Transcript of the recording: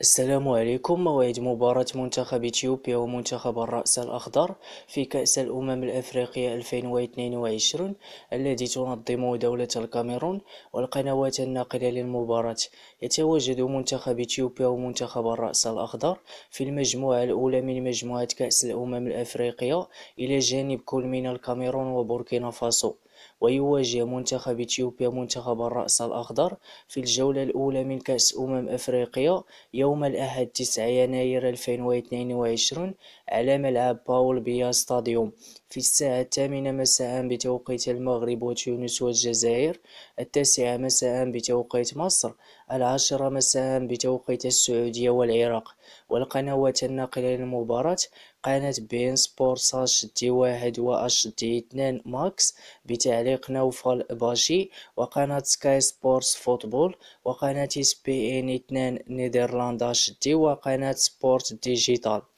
السلام عليكم موعد مباراة منتخب اثيوبيا ومنتخب الرأس الأخضر في كأس الأمم الأفريقية 2022 الذي تنظمه دولة الكاميرون والقنوات الناقلة للمباراة يتواجد منتخب اثيوبيا ومنتخب الرأس الأخضر في المجموعة الأولى من مجموعة كأس الأمم الأفريقية إلى جانب كل من الكاميرون وبوركينا فاسو ويواجه منتخب إثيوبيا منتخب الرأس الأخضر في الجولة الأولى من كأس أمم أفريقيا يوم الأحد 9 يناير 2022 على ملعب باول بيا ستاديوم في الساعة الثامنة مساء بتوقيت المغرب وتونس والجزائر التاسعة مساء بتوقيت مصر العاشرة مساء بتوقيت السعودية والعراق والقنوات الناقلة للمباراة قناة بين سبورتس اش دي واحد و اش دي اثنان ماكس بتعليق نوفل باشي وقناة سكاي سبورتس فوتبول وقناة بي ان اثنان نيدرلاند اش دي وقناة سبورت ديجيتال